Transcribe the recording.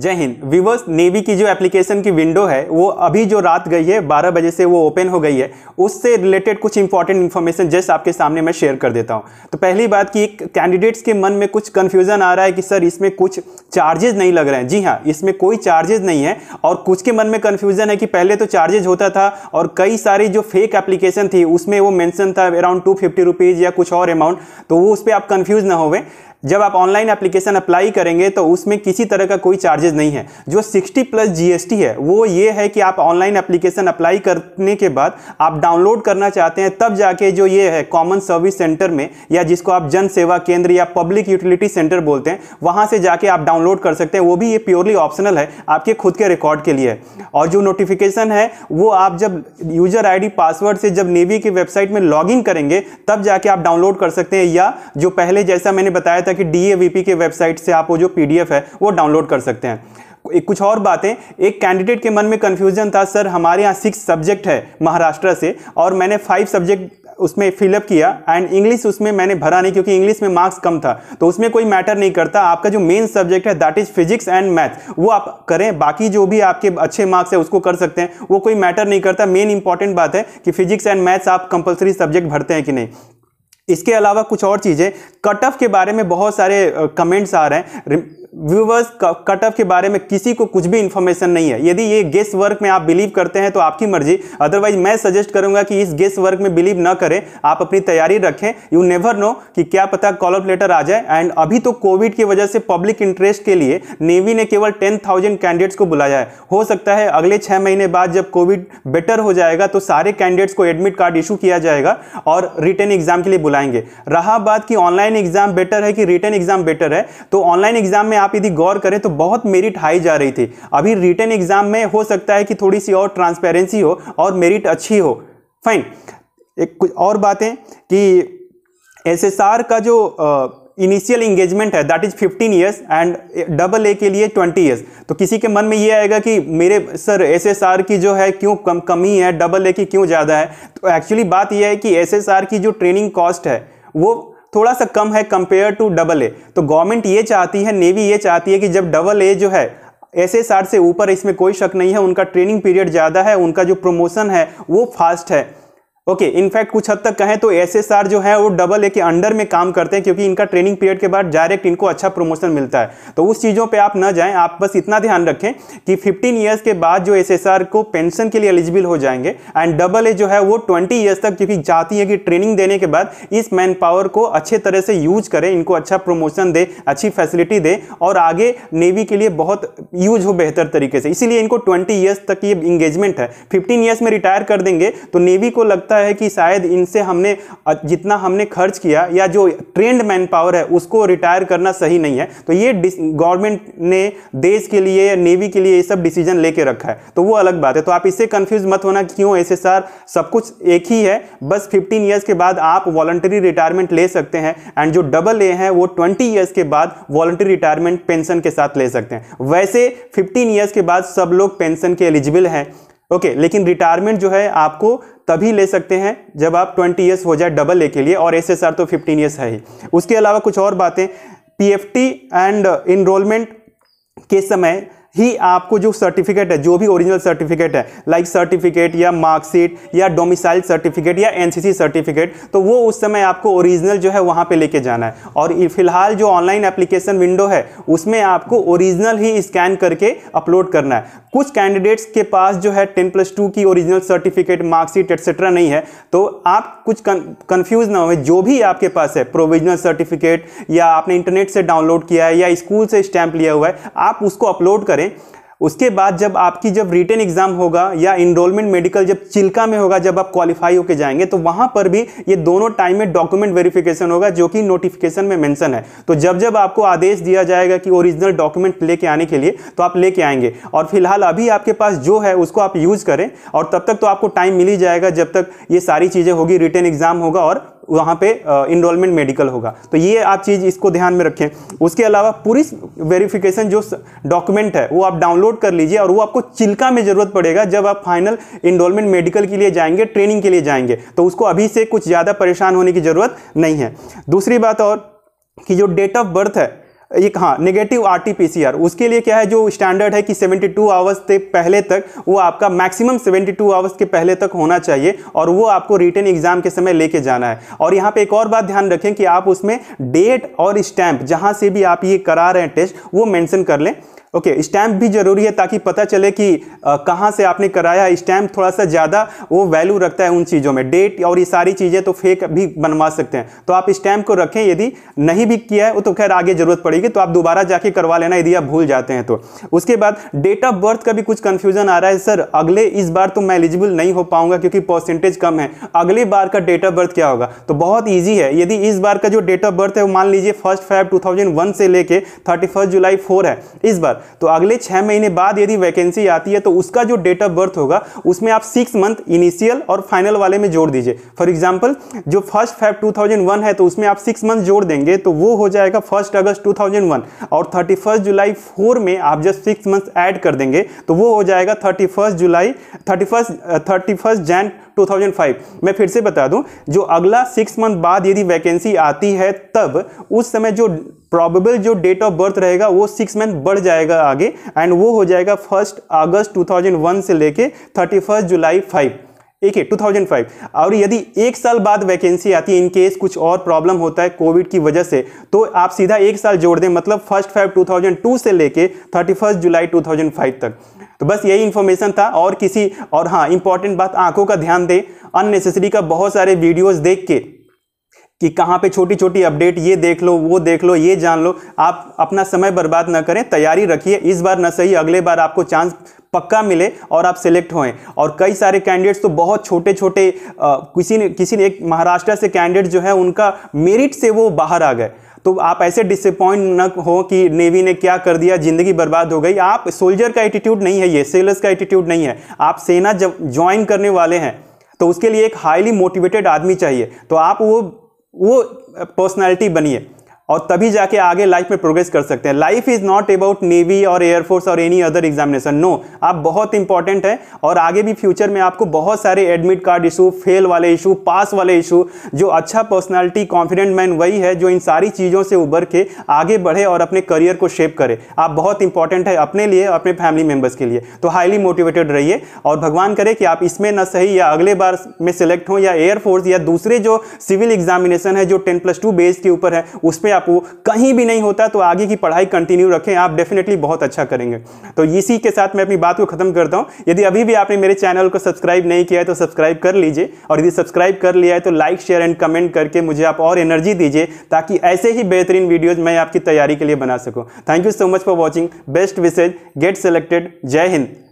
जय Hind weavers navy की जो एप्लीकेशन की विंडो है वो अभी जो रात गई है 12 बजे से वो ओपन हो गई है उससे रिलेटेड कुछ इंपॉर्टेंट इन्फॉर्मेशन जस्ट आपके सामने मैं शेयर कर देता हूँ तो पहली बात कि एक कैंडिडेट्स के मन में कुछ कन्फ्यूजन आ रहा है कि सर इसमें कुछ चार्जेज नहीं लग रहे हैं जी हाँ इसमें कोई चार्जेज नहीं है और कुछ के मन में कन्फ्यूजन है कि पहले तो चार्जेज होता था और कई सारी जो फेक एप्लीकेशन थी उसमें वो मैंसन था अराउंड टू फिफ्टी या कुछ और अमाउंट तो वो उस पर आप कन्फ्यूज़ ना होवें जब आप ऑनलाइन एप्लीकेशन अप्लाई करेंगे तो उसमें किसी तरह का कोई चार्जेस नहीं है जो 60 प्लस जीएसटी है वो ये है कि आप ऑनलाइन एप्लीकेशन अप्लाई करने के बाद आप डाउनलोड करना चाहते हैं तब जाके जो ये है कॉमन सर्विस सेंटर में या जिसको आप जन सेवा केंद्र या पब्लिक यूटिलिटी सेंटर बोलते हैं वहाँ से जाके आप डाउनलोड कर सकते हैं वो भी ये प्योरली ऑप्शनल है आपके खुद के रिकॉर्ड के लिए और जो नोटिफिकेशन है वो आप जब यूजर आई पासवर्ड से जब नेवी की वेबसाइट में लॉग करेंगे तब जाके आप डाउनलोड कर सकते हैं या जो पहले जैसा मैंने बताया था है कि डी के वेबसाइट से आप वो जो पी है वो डाउनलोड कर सकते हैं कुछ और बातें एक कैंडिडेट के मन में कन्फ्यूजन था सर हमारे यहाँ सिक्स सब्जेक्ट है महाराष्ट्र से और मैंने फाइव सब्जेक्ट उसमें फिलअप किया एंड इंग्लिश उसमें मैंने भरा नहीं क्योंकि इंग्लिश में मार्क्स कम था तो उसमें कोई मैटर नहीं करता आपका जो मेन सब्जेक्ट है that is physics and math वो आप करें बाकी जो भी आपके अच्छे मार्क्स है उसको कर सकते हैं वो कोई मैटर नहीं करता मेन इंपॉर्टेंट बात है कि फिजिक्स एंड मैथ्स आप कंपलसरी सब्जेक्ट भरते हैं कि नहीं इसके अलावा कुछ और चीज़ें कट ऑफ के बारे में बहुत सारे कमेंट्स आ रहे हैं व्यूवर्स कट ऑफ के बारे में किसी को कुछ भी इंफॉर्मेशन नहीं है यदि ये गेस वर्क में आप बिलीव करते हैं तो आपकी मर्जी अदरवाइज मैं सजेस्ट करूंगा कि इस गेस वर्क में बिलीव ना करें आप अपनी तैयारी रखें यू नेवर नो कि क्या पता कॉल ऑफ लेटर आ जाए एंड अभी तो कोविड की वजह से पब्लिक इंटरेस्ट के लिए नेवी ने केवल टेन थाउजेंड कैंडिडेट्स को बुलाया है हो सकता है अगले छह महीने बाद जब कोविड बेटर हो जाएगा तो सारे कैंडिडेट्स को एडमिट कार्ड इशू किया जाएगा और रिटर्न एग्जाम के लिए बुलाएंगे रहा बात कि ऑनलाइन एग्जाम बेटर है कि रिटर्न एग्जाम बेटर है तो ऑनलाइन एग्जाम में आप यदि गौर करें तो बहुत मेरिट हाई जा रही थी अभी रिटर्न एग्जाम में हो सकता है कि थोड़ी सी और ट्रांसपेरेंसी हो और मेरिट अच्छी हो फाइन एक कुछ और बातें कि एस का जो इनिशियल इंगेजमेंट है that is 15 years and double A के लिए 20 इयर्स तो किसी के मन में ये आएगा कि मेरे सर एसएसआर की जो है क्यों कम कमी है डबल ए की क्यों ज़्यादा है तो एक्चुअली बात यह है कि एसएसआर की जो ट्रेनिंग कॉस्ट है वो थोड़ा सा कम है कंपेयर टू डबल ए तो गवर्नमेंट ये चाहती है नेवी ये चाहती है कि जब डबल ए जो है एस एस आर से ऊपर इसमें कोई शक नहीं है उनका ट्रेनिंग पीरियड ज़्यादा है उनका जो प्रमोशन है वो फास्ट है ओके okay, इनफैक्ट कुछ हद तक कहें तो एसएसआर जो है वो डबल ए के अंडर में काम करते हैं क्योंकि इनका ट्रेनिंग पीरियड के बाद डायरेक्ट इनको अच्छा प्रमोशन मिलता है तो उस चीज़ों पे आप ना जाएं आप बस इतना ध्यान रखें कि 15 इयर्स के बाद जो एसएसआर को पेंशन के लिए एलिजिबल हो जाएंगे एंड डबल ए जो है वो ट्वेंटी ईयर्स तक क्योंकि चाहती है कि ट्रेनिंग देने के बाद इस मैन पावर को अच्छे तरह से यूज करें इनको अच्छा प्रमोशन दे अच्छी फैसिलिटी दे और आगे नेवी के लिए बहुत यूज हो बेहतर तरीके से इसीलिए इनको ट्वेंटी ईयर्स तक ये इंगेजमेंट है फिफ्टीन ईयर्स में रिटायर कर देंगे तो नेवी को लगता लगता है कि शायद इनसे हमने जितना हमने खर्च किया या जो ट्रेंड मैन पावर है उसको रिटायर करना सही नहीं है तो ये गवर्नमेंट ने देश के लिए या नेवी के लिए ये सब डिसीजन लेके रखा है तो वो अलग बात है तो आप इससे कन्फ्यूज मत होना क्यों ऐसे सर सब कुछ एक ही है बस फिफ्टीन ईयर्स के बाद आप वॉलंटरी रिटायरमेंट ले सकते हैं एंड जो डबल ए हैं वो ट्वेंटी ईयर्स के बाद वॉलंटरी रिटायरमेंट पेंशन के साथ ले सकते हैं वैसे फिफ्टीन ईयर्स के बाद सब लोग पेंशन के एलिजिबल हैं ओके लेकिन रिटायरमेंट जो है आपको तभी ले सकते हैं जब आप 20 ईयर्स हो जाए डबल ए के लिए और एसएसआर तो 15 ईयर्स है ही उसके अलावा कुछ और बातें पीएफटी एंड इनरोलमेंट के समय ही आपको जो सर्टिफिकेट है जो भी ओरिजिनल सर्टिफिकेट है लाइक सर्टिफिकेट या मार्कशीट या डोमिसाइल सर्टिफिकेट या एनसीसी सर्टिफिकेट तो वो उस समय आपको ओरिजिनल जो है वहाँ पे लेके जाना है और फिलहाल जो ऑनलाइन एप्लीकेशन विंडो है उसमें आपको ओरिजिनल ही स्कैन करके अपलोड करना है कुछ कैंडिडेट्स के पास जो है टेन प्लस टू की ओरिजिनल सर्टिफिकेट मार्कशीट एक्सेट्रा नहीं है तो आप कुछ कन्फ्यूज ना हो जो भी आपके पास है प्रोविजनल सर्टिफिकेट या आपने इंटरनेट से डाउनलोड किया है या स्कूल से स्टैंप लिया हुआ है आप उसको अपलोड करें करें उसके बाद जब आपकी जब रिटर्न एग्जाम होगा या इनरोलमेंट मेडिकल जब चिल्का में होगा जब आप क्वालिफाई होकर जाएंगे तो वहां पर भी ये दोनों टाइम में डॉक्यूमेंट वेरिफिकेशन होगा जो कि नोटिफिकेशन में मेंशन है तो जब जब आपको आदेश दिया जाएगा कि ओरिजिनल डॉक्यूमेंट लेके आने के लिए तो आप लेके आएंगे और फिलहाल अभी आपके पास जो है उसको आप यूज करें और तब तक तो आपको टाइम मिल ही जाएगा जब तक ये सारी चीज़ें होगी रिटर्न एग्जाम होगा और वहाँ पे इनरोलमेंट मेडिकल होगा तो ये आप चीज़ इसको ध्यान में रखें उसके अलावा पूरी वेरिफिकेशन जो डॉक्यूमेंट है वो आप डाउनलोड कर लीजिए और वो आपको चिल्का में ज़रूरत पड़ेगा जब आप फाइनल इनरोलमेंट मेडिकल के लिए जाएंगे ट्रेनिंग के लिए जाएंगे तो उसको अभी से कुछ ज़्यादा परेशान होने की ज़रूरत नहीं है दूसरी बात और कि जो डेट ऑफ बर्थ है ये हाँ नेगेटिव आर उसके लिए क्या है जो स्टैंडर्ड है कि 72 टू आवर्स से पहले तक वो आपका मैक्सिमम 72 टू आवर्स के पहले तक होना चाहिए और वो आपको रिटर्न एग्जाम के समय लेके जाना है और यहाँ पे एक और बात ध्यान रखें कि आप उसमें डेट और स्टैंप जहाँ से भी आप ये करा रहे हैं टेस्ट वो मैंसन कर लें ओके स्टैम्प भी ज़रूरी है ताकि पता चले कि कहाँ से आपने कराया स्टैम्प थोड़ा सा ज़्यादा वो वैल्यू रखता है उन चीज़ों में डेट और ये सारी चीज़ें तो फेक भी बनवा सकते हैं तो आप स्टैम्प को रखें यदि नहीं भी किया है वो तो खैर आगे ज़रूरत पड़ेगी तो आप दोबारा जाके करवा लेना यदि आप भूल जाते हैं तो उसके बाद डेट ऑफ बर्थ का भी कुछ कन्फ्यूज़न आ रहा है सर अगले इस बार तो मैं एलिजिबल नहीं हो पाऊंगा क्योंकि परसेंटेज कम है अगले बार का डेट ऑफ बर्थ क्या होगा तो बहुत ईजी है यदि इस बार का जो डेट ऑफ बर्थ है वो मान लीजिए फर्स्ट फाइव टू से लेके थर्टी जुलाई फोर है इस बार तो अगले छह महीने बाद यदि वैकेंसी आती है तो उसका जो डेट ऑफ बर्थ होगा उसमें आप सिक्स मंथ इनिशियल और फाइनल वाले में जोड़ दीजिए फॉर एग्जाम्पल जो फर्स्ट फाइव टू है तो उसमें आप सिक्स मंथ जोड़ देंगे तो वो हो जाएगा फर्स्ट अगस्त टू और थर्टी जुलाई फोर में आप जब सिक्स मंथ एड कर देंगे तो वो हो जाएगा thirty July thirty 31 first Jan 2005 मैं फिर से बता दूं जो अगला सिक्स मंथ बाद यदि वैकेंसी आती है तब उस समय जो प्रॉबेबल जो डेट ऑफ बर्थ रहेगा वो सिक्स मंथ बढ़ जाएगा आगे एंड वो हो जाएगा फर्स्ट अगस्त 2001 से लेके थर्टी फर्स्ट जुलाई फाइव ठीक है 2005 और यदि एक साल बाद वैकेंसी आती है इन केस कुछ और प्रॉब्लम होता है कोविड की वजह से तो आप सीधा एक साल जोड़ दें मतलब फर्स्ट फाइव 2002 से लेके थर्टी फर्स्ट जुलाई 2005 तक तो बस यही इन्फॉर्मेशन था और किसी और हाँ इंपॉर्टेंट बात आंखों का ध्यान दें अननेसेसरी का बहुत सारे वीडियोज़ देख के कि कहाँ पे छोटी छोटी अपडेट ये देख लो वो देख लो ये जान लो आप अपना समय बर्बाद ना करें तैयारी रखिए इस बार ना सही अगले बार आपको चांस पक्का मिले और आप सिलेक्ट होएं और कई सारे कैंडिडेट्स तो बहुत छोटे छोटे आ, किसी ने किसी ने एक महाराष्ट्र से कैंडिडेट जो है उनका मेरिट से वो बाहर आ गए तो आप ऐसे डिसअपॉइंट न हो कि नेवी ने क्या कर दिया ज़िंदगी बर्बाद हो गई आप सोल्जर का एटीट्यूड नहीं है ये सेलर्स का एटीट्यूड नहीं है आप सेना जब ज्वाइन करने वाले हैं तो उसके लिए एक हाईली मोटिवेटेड आदमी चाहिए तो आप वो वो पर्सनैलिटी बनिए और तभी जाके आगे लाइफ में प्रोग्रेस कर सकते हैं life is not about navy और एयरफोर्स और एनी अदर एग्जामिनेशन नो आप बहुत इंपॉर्टेंट है और आगे भी फ्यूचर में आपको बहुत सारे एडमिट कार्ड इशू फेल वाले इशू पास वाले इशू जो अच्छा पर्सनैलिटी कॉन्फिडेंट मैन वही है जो इन सारी चीज़ों से उभर के आगे बढ़े और अपने करियर को शेप करे आप बहुत इंपॉर्टेंट है अपने लिए अपने फैमिली मेंबर्स के लिए तो हाईली मोटिवेटेड रहिए और भगवान करे कि आप इसमें न सही या अगले बार में सिलेक्ट हों या एयरफोर्स या दूसरे जो सिविल एग्जामिनेशन है जो टेन प्लस टू बेस के ऊपर है उसमें आप आपको कहीं भी नहीं होता तो आगे की पढ़ाई कंटिन्यू रखें आप डेफिनेटली बहुत अच्छा करेंगे तो इसी के साथ मैं अपनी बात को खत्म करता हूँ यदि अभी भी आपने मेरे चैनल को सब्सक्राइब नहीं किया है तो सब्सक्राइब कर लीजिए और यदि सब्सक्राइब कर लिया है तो लाइक शेयर एंड कमेंट करके मुझे आप और एनर्जी दीजिए ताकि ऐसे ही बेहतरीन वीडियोज मैं आपकी तैयारी के लिए बना सकूँ thank you so much for watching best wishes get selected Jai Hind